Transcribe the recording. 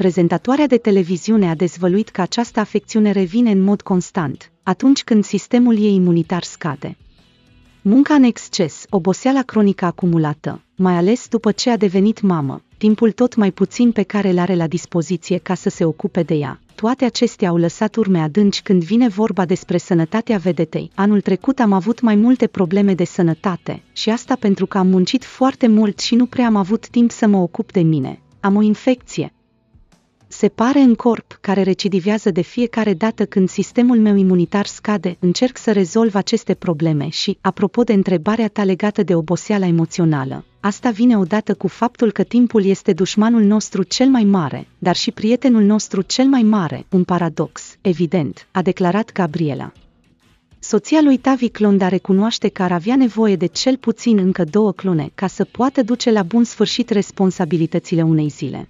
prezentatoarea de televiziune a dezvăluit că această afecțiune revine în mod constant, atunci când sistemul ei imunitar scade. Munca în exces, oboseala cronică acumulată, mai ales după ce a devenit mamă, timpul tot mai puțin pe care îl are la dispoziție ca să se ocupe de ea. Toate acestea au lăsat urme adânci când vine vorba despre sănătatea vedetei. Anul trecut am avut mai multe probleme de sănătate și asta pentru că am muncit foarte mult și nu prea am avut timp să mă ocup de mine. Am o infecție, se pare în corp care recidivează de fiecare dată când sistemul meu imunitar scade, încerc să rezolv aceste probleme și, apropo de întrebarea ta legată de oboseala emoțională, asta vine odată cu faptul că timpul este dușmanul nostru cel mai mare, dar și prietenul nostru cel mai mare, un paradox, evident, a declarat Gabriela. Soția lui Tavi Clonda recunoaște că ar avea nevoie de cel puțin încă două clone ca să poată duce la bun sfârșit responsabilitățile unei zile.